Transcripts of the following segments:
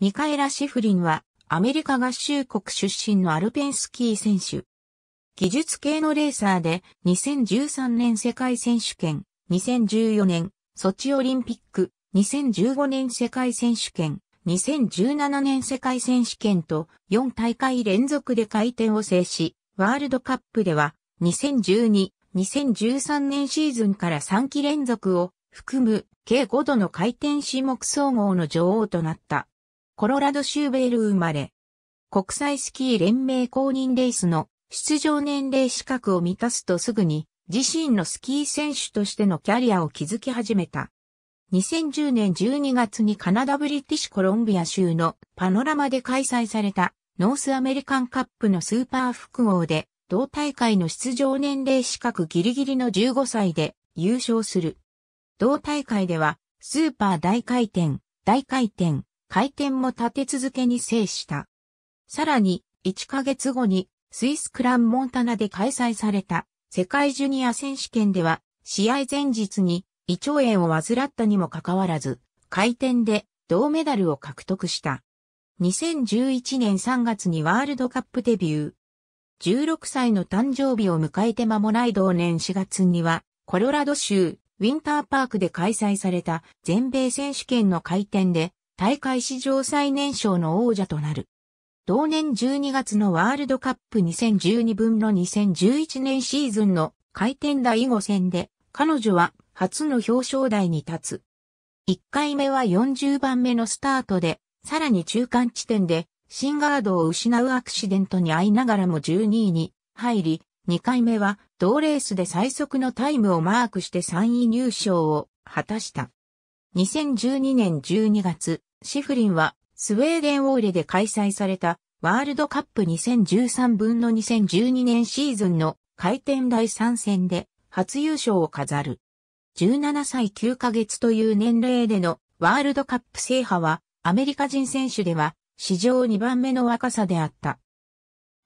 ミカエラ・シフリンは、アメリカ合衆国出身のアルペンスキー選手。技術系のレーサーで、2013年世界選手権、2014年、ソチオリンピック、2015年世界選手権、2017年世界選手権と4大会連続で回転を制し、ワールドカップでは2012、2013年シーズンから3期連続を含む計5度の回転種目総合の女王となった。コロラド州ベール生まれ。国際スキー連盟公認レースの出場年齢資格を満たすとすぐに自身のスキー選手としてのキャリアを築き始めた。2010年12月にカナダブリティッシュコロンビア州のパノラマで開催されたノースアメリカンカップのスーパー複合で同大会の出場年齢資格ギリギリの15歳で優勝する。同大会ではスーパー大回転、大回転、回転も立て続けに制した。さらに、1ヶ月後に、スイスクランモンタナで開催された世界ジュニア選手権では、試合前日に胃腸炎を患ったにもかかわらず、回転で銅メダルを獲得した。2011年3月にワールドカップデビュー。16歳の誕生日を迎えて間もない同年4月には、コロラド州ウィンターパークで開催された全米選手権の回転で大会史上最年少の王者となる。同年12月のワールドカップ2012分の2011年シーズンの回転第5戦で、彼女は初の表彰台に立つ。1回目は40番目のスタートで、さらに中間地点で、シンガードを失うアクシデントに遭いながらも12位に入り、2回目は同レースで最速のタイムをマークして3位入賞を果たした。2012年12月、シフリンはスウェーデンオーレで開催されたワールドカップ2013分の2012年シーズンの回転第3戦で初優勝を飾る。17歳9ヶ月という年齢でのワールドカップ制覇はアメリカ人選手では史上2番目の若さであった。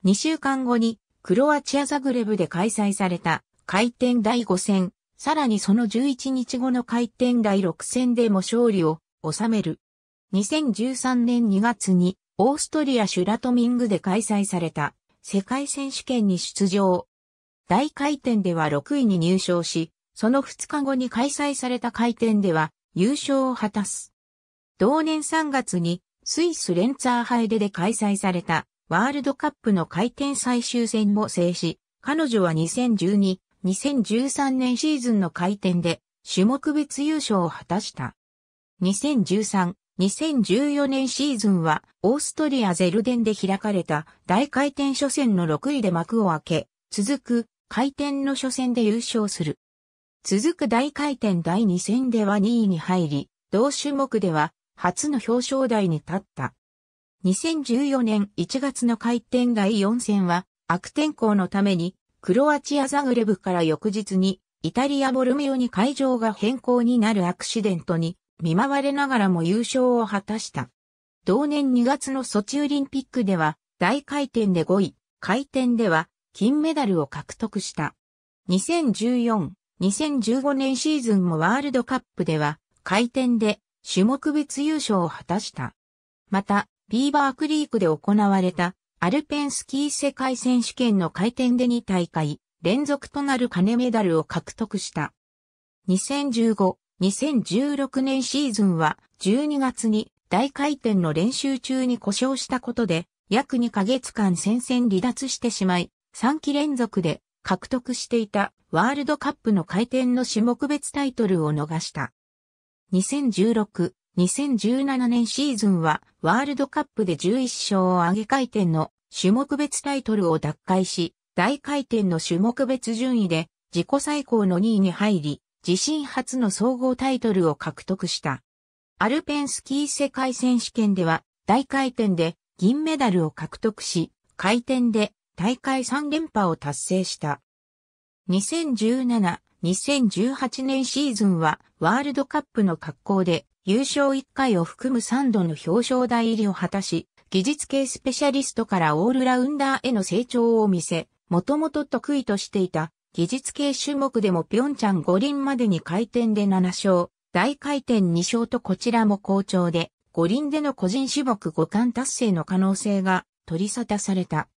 2週間後にクロアチアザグレブで開催された回転第5戦さらにその11日後の回転第6戦でも勝利を収める。2013年2月にオーストリアシュラトミングで開催された世界選手権に出場。大回転では6位に入賞し、その2日後に開催された回転では優勝を果たす。同年3月にスイスレンツァーハイデで開催されたワールドカップの回転最終戦も制し、彼女は2012 2013年シーズンの回転で種目別優勝を果たした。2013、2014年シーズンはオーストリアゼルデンで開かれた大回転初戦の6位で幕を開け、続く回転の初戦で優勝する。続く大回転第2戦では2位に入り、同種目では初の表彰台に立った。2014年1月の回転第4戦は悪天候のためにクロアチアザグレブから翌日に、イタリアボルミオに会場が変更になるアクシデントに見舞われながらも優勝を果たした。同年2月のソチオリンピックでは大回転で5位、回転では金メダルを獲得した。2014、2015年シーズンもワールドカップでは回転で種目別優勝を果たした。また、ビーバークリークで行われたアルペンスキー世界選手権の回転で2大会連続となる金メダルを獲得した。2015-2016年シーズンは12月に大回転の練習中に故障したことで約2ヶ月間戦線離脱してしまい3期連続で獲得していたワールドカップの回転の種目別タイトルを逃した。2016 2017年シーズンはワールドカップで11勝を挙げ回転の種目別タイトルを奪回し、大回転の種目別順位で自己最高の2位に入り、自身初の総合タイトルを獲得した。アルペンスキー世界選手権では大回転で銀メダルを獲得し、回転で大会3連覇を達成した。2017-2018年シーズンはワールドカップの格好で優勝1回を含む3度の表彰台入りを果たし、技術系スペシャリストからオールラウンダーへの成長を見せ、もともと得意としていた技術系種目でもピョンチャン五輪までに回転で7勝、大回転2勝とこちらも好調で、五輪での個人種目5冠達成の可能性が取り沙汰された。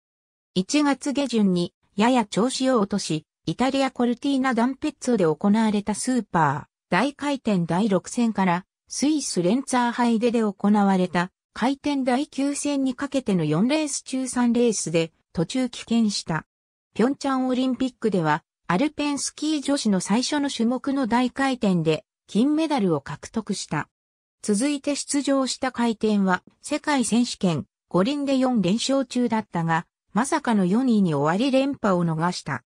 1月下旬にやや調子を落とし、イタリアコルティーナダンペッツォで行われたスーパー大回転第6戦からスイスレンツァー杯でで行われた回転第9戦にかけての4レース中3レースで途中棄権した。ピョンチャンオリンピックではアルペンスキー女子の最初の種目の大回転で金メダルを獲得した。続いて出場した回転は世界選手権五輪で4連勝中だったが、まさかの4位に終わり連覇を逃した。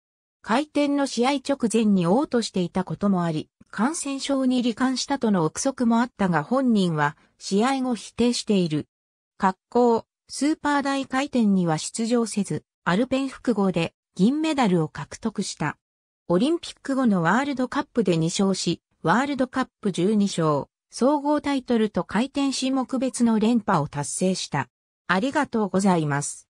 回転の試合直前に嘔吐していたこともあり、感染症に罹患したとの憶測もあったが本人は試合後否定している。格好、スーパー大回転には出場せず、アルペン複合で銀メダルを獲得した。オリンピック後のワールドカップで2勝し、ワールドカップ12勝、総合タイトルと回転種目別の連覇を達成した。ありがとうございます。